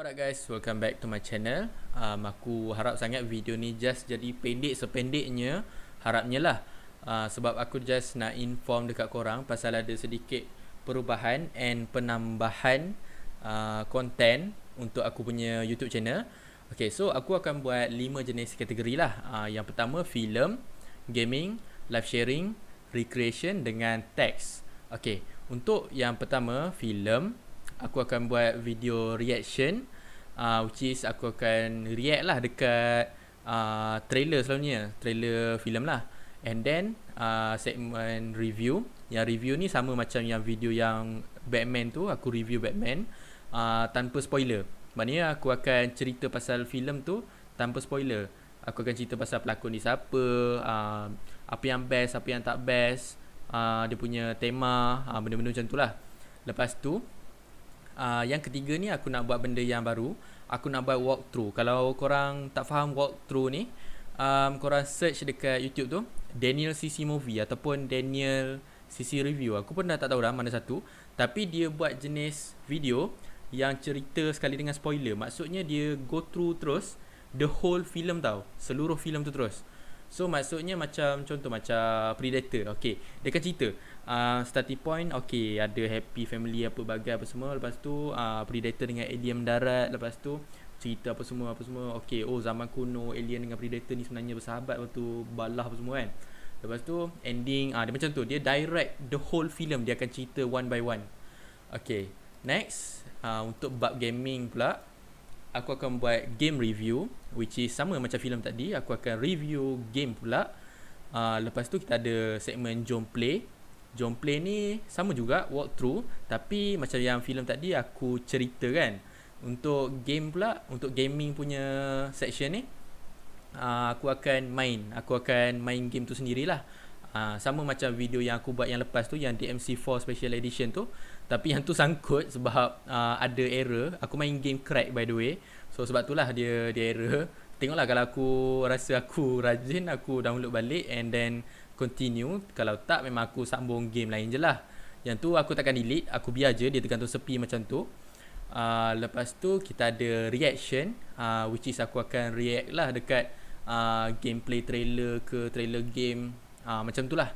what up guys welcome back to my channel um, aku harap sangat video ni just jadi pendek sependeknya harapnya lah uh, sebab aku just nak inform dekat korang pasal ada sedikit perubahan and penambahan uh, content untuk aku punya youtube channel Okay, so aku akan buat 5 jenis kategori lah uh, yang pertama film, gaming, live sharing, recreation dengan text Okay, untuk yang pertama film aku akan buat video reaction uh, which is aku akan react lah dekat uh, trailer selalunya trailer filem lah and then uh, ah, segmen review yang review ni sama macam yang video yang Batman tu aku review Batman uh, tanpa spoiler maknanya aku akan cerita pasal filem tu tanpa spoiler aku akan cerita pasal pelakon ni siapa uh, apa yang best apa yang tak best uh, dia punya tema uh, benda-benda macam tu lah lepas tu uh, yang ketiga ni aku nak buat benda yang baru aku nak buat walkthrough kalau korang tak faham walkthrough ni um, korang search dekat YouTube tu Daniel CC Movie ataupun Daniel CC Review aku pun dah tak tahu lah mana satu tapi dia buat jenis video yang cerita sekali dengan spoiler maksudnya dia go through terus the whole film tau seluruh film tu terus so maksudnya macam contoh macam Predator okay dia akan cerita Ah, starting point okey ada happy family apa bagai apa semua lepas tu uh, predator dengan alien darat lepas tu cerita apa semua apa semua okey oh zaman kuno alien dengan predator ni sebenarnya bersahabat waktu balah apa semua kan lepas tu ending uh, dia macam tu dia direct the whole film dia akan cerita one by one okey next uh, untuk bab gaming pula aku akan buat game review which is sama macam filem tadi aku akan review game pula uh, lepas tu kita ada segmen jom play John Play ni sama juga walk through tapi macam yang filem tadi aku cerita kan untuk game pula untuk gaming punya section ni ah, aku akan main aku akan main game tu sendirilah ah, sama macam video yang aku buat yang lepas tu yang DMC4 special edition tu tapi yang tu sangkut sebab ah, ada error aku main game crack by the way so sebab tu lah dia dia error tengoklah kalau aku rasa aku rajin aku download balik and then continue kalau tak memang aku sambung game lain je lah yang tu aku takkan delete aku biar je dia tergantung sepi macam tu uh, lepas tu kita ada reaction uh, which is aku akan react lah dekat uh, gameplay trailer ke trailer game uh, macam tu lah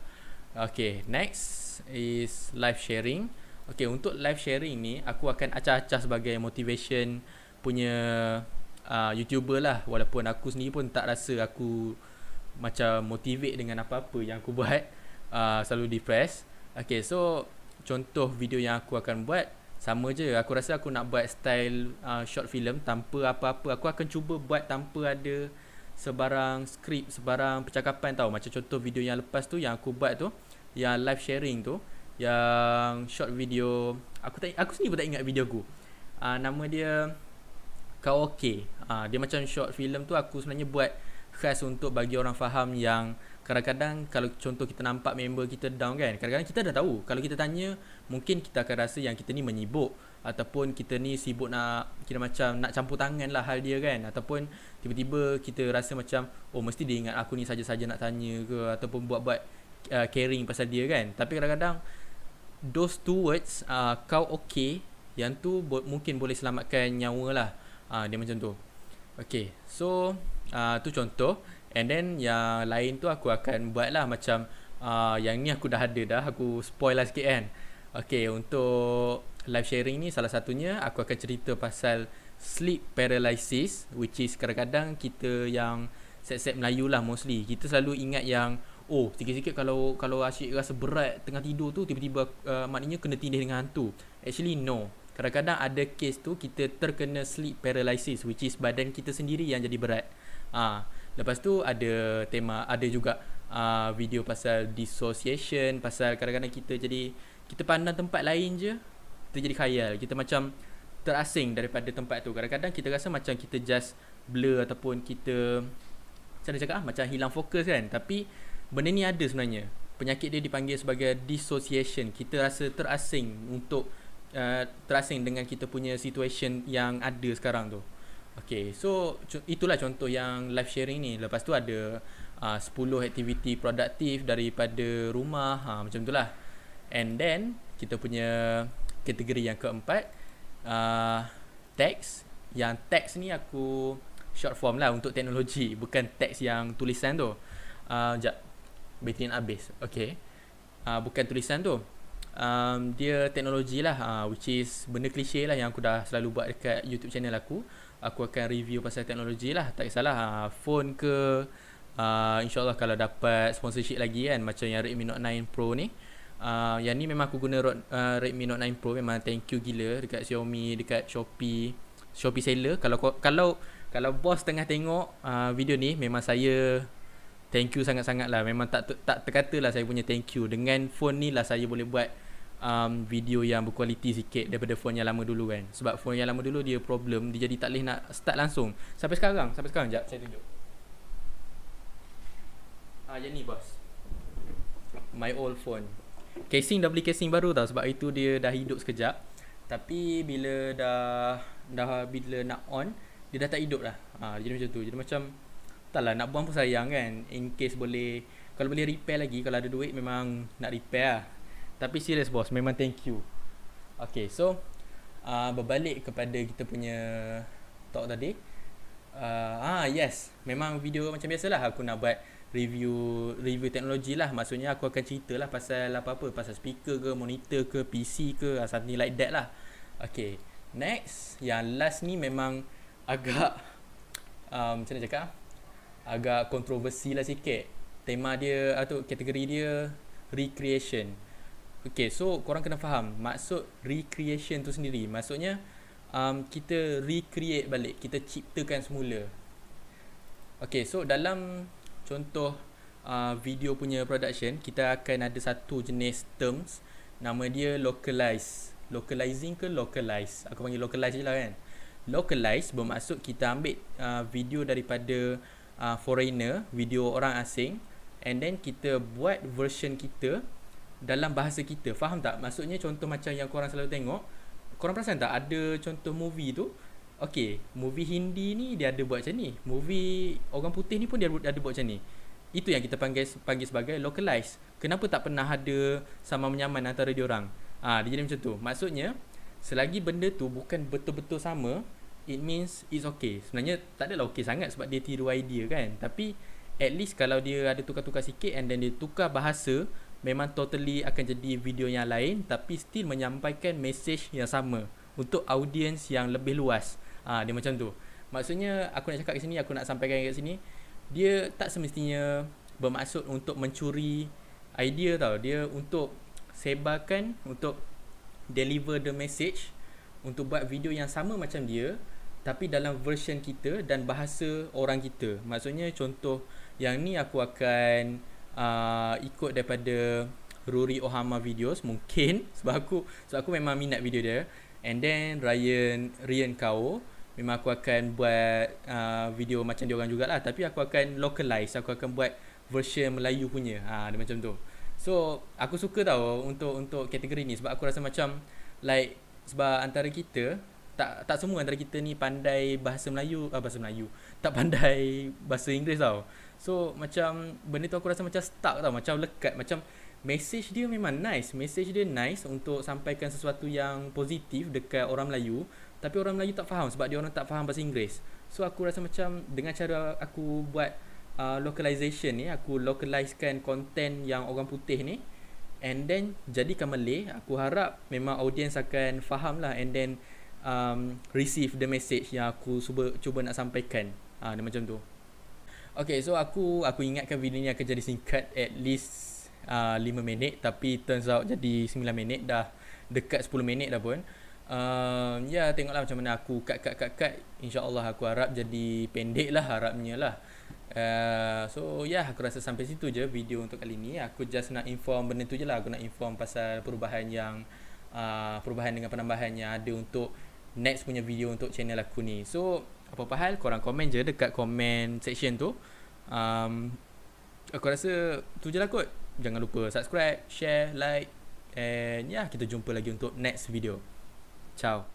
Okay, next is live sharing Okay, untuk live sharing ni Aku akan acah-acah sebagai motivation Punya uh, YouTuber lah Walaupun aku sendiri pun tak rasa aku macam motivate dengan apa-apa yang aku buat uh, selalu depressed okay so contoh video yang aku akan buat sama je aku rasa aku nak buat style uh, short film tanpa apa-apa aku akan cuba buat tanpa ada sebarang skrip sebarang percakapan tau macam contoh video yang lepas tu yang aku buat tu yang live sharing tu yang short video aku tak aku sendiri pun tak ingat video aku uh, nama dia Kau okay uh, dia macam short film tu aku sebenarnya buat khas untuk bagi orang faham yang kadang-kadang kalau contoh kita nampak member kita down kan kadang-kadang kita dah tahu kalau kita tanya mungkin kita akan rasa yang kita ni menyibuk ataupun kita ni sibuk nak kira macam nak campur tangan lah hal dia kan ataupun tiba-tiba kita rasa macam oh mesti dia ingat aku ni saja-saja nak tanya ke ataupun buat-buat uh, caring pasal dia kan tapi kadang-kadang those two words uh, kau okay yang tu bo- mungkin boleh selamatkan nyawa lah uh, dia macam tu okay so uh, tu contoh and then yang lain tu aku akan buat lah macam uh, yang ni aku dah ada dah aku spoil lah sikit kan Okay untuk live sharing ni salah satunya aku akan cerita pasal sleep paralysis which is kadang-kadang kita yang set-set Melayu lah mostly kita selalu ingat yang oh sikit-sikit kalau kalau asyik rasa berat tengah tidur tu tiba-tiba uh, maknanya kena tindih dengan hantu actually no Kadang-kadang ada case tu kita terkena sleep paralysis which is badan kita sendiri yang jadi berat. ha. lepas tu ada tema ada juga uh, video pasal dissociation pasal kadang-kadang kita jadi kita pandang tempat lain je, kita jadi khayal. Kita macam terasing daripada tempat tu. Kadang-kadang kita rasa macam kita just blur ataupun kita macam mana cakap ah macam hilang fokus kan. Tapi benda ni ada sebenarnya. Penyakit dia dipanggil sebagai dissociation. Kita rasa terasing untuk uh, terasing dengan kita punya situation yang ada sekarang tu. Okay, so itulah contoh yang live sharing ni. Lepas tu ada uh, 10 aktiviti produktif daripada rumah, ha, macam tu lah. And then, kita punya kategori yang keempat, uh, teks. Yang teks ni aku short form lah untuk teknologi, bukan teks yang tulisan tu. Uh, sekejap, betin habis. Okay. Uh, bukan tulisan tu um, dia teknologi lah uh, which is benda klise lah yang aku dah selalu buat dekat YouTube channel aku aku akan review pasal teknologi lah tak kisahlah uh, phone ke uh, insyaAllah kalau dapat sponsorship lagi kan macam yang Redmi Note 9 Pro ni uh, yang ni memang aku guna uh, Redmi Note 9 Pro memang thank you gila dekat Xiaomi dekat Shopee Shopee seller kalau kalau kalau bos tengah tengok uh, video ni memang saya thank you sangat-sangat lah memang tak tak terkata lah saya punya thank you dengan phone ni lah saya boleh buat um, video yang berkualiti sikit daripada phone yang lama dulu kan sebab phone yang lama dulu dia problem dia jadi tak boleh nak start langsung sampai sekarang sampai sekarang jap saya tunjuk ah yang ni bos my old phone casing dah beli casing baru tau sebab itu dia dah hidup sekejap tapi bila dah dah bila nak on dia dah tak hidup lah ha, jadi macam tu jadi macam tak lah nak buang pun sayang kan in case boleh kalau boleh repair lagi kalau ada duit memang nak repair lah tapi serius bos Memang thank you Okay so uh, Berbalik kepada kita punya Talk tadi uh, Ah yes Memang video macam biasalah Aku nak buat review Review teknologi lah Maksudnya aku akan cerita lah Pasal apa-apa Pasal speaker ke Monitor ke PC ke ah, Something like that lah Okay Next Yang last ni memang Agak um, Macam mana cakap Agak kontroversi lah sikit Tema dia atau kategori dia recreation Okay so korang kena faham maksud recreation tu sendiri maksudnya um, kita recreate balik kita ciptakan semula Okay so dalam contoh uh, video punya production kita akan ada satu jenis terms nama dia localize localizing ke localize aku panggil localize je lah kan localize bermaksud kita ambil uh, video daripada uh, foreigner video orang asing and then kita buat version kita dalam bahasa kita Faham tak? Maksudnya contoh macam yang korang selalu tengok Korang perasan tak ada contoh movie tu Okay, movie Hindi ni dia ada buat macam ni Movie orang putih ni pun dia ada buat macam ni Itu yang kita panggil panggil sebagai localized Kenapa tak pernah ada sama menyaman antara diorang Ah, ha, Dia jadi macam tu Maksudnya selagi benda tu bukan betul-betul sama It means it's okay Sebenarnya tak adalah okay sangat sebab dia tiru idea kan Tapi at least kalau dia ada tukar-tukar sikit And then dia tukar bahasa memang totally akan jadi video yang lain tapi still menyampaikan message yang sama untuk audiens yang lebih luas. Ah ha, dia macam tu. Maksudnya aku nak cakap kat sini aku nak sampaikan kat sini dia tak semestinya bermaksud untuk mencuri idea tau. Dia untuk sebarkan untuk deliver the message untuk buat video yang sama macam dia tapi dalam version kita dan bahasa orang kita. Maksudnya contoh yang ni aku akan uh, ikut daripada Ruri Ohama videos mungkin sebab aku sebab aku memang minat video dia and then Ryan Ryan Kao memang aku akan buat uh, video macam dia orang jugalah tapi aku akan localize aku akan buat version Melayu punya ha dia macam tu so aku suka tau untuk untuk kategori ni sebab aku rasa macam like sebab antara kita tak tak semua antara kita ni pandai bahasa Melayu ah, bahasa Melayu tak pandai bahasa Inggeris tau so macam benda tu aku rasa macam stuck tau macam lekat macam message dia memang nice message dia nice untuk sampaikan sesuatu yang positif dekat orang Melayu tapi orang Melayu tak faham sebab dia orang tak faham bahasa Inggeris so aku rasa macam dengan cara aku buat uh, localization ni aku localizekan content yang orang putih ni and then jadikan Malay aku harap memang audience akan faham lah and then um, receive the message yang aku cuba, cuba nak sampaikan ha, ah, dan macam tu Okay so aku aku ingatkan video ni akan jadi singkat at least uh, ah, 5 minit tapi turns out jadi 9 minit dah dekat 10 minit dah pun um, ya yeah, tengoklah macam mana aku cut cut cut cut insyaAllah aku harap jadi pendek lah harapnya lah uh, so ya yeah, aku rasa sampai situ je video untuk kali ni aku just nak inform benda tu je lah aku nak inform pasal perubahan yang uh, perubahan dengan penambahan yang ada untuk next punya video untuk channel aku ni. So, apa-apa hal korang komen je dekat komen section tu. Um, aku rasa tu je lah kot. Jangan lupa subscribe, share, like and ya yeah, kita jumpa lagi untuk next video. Ciao.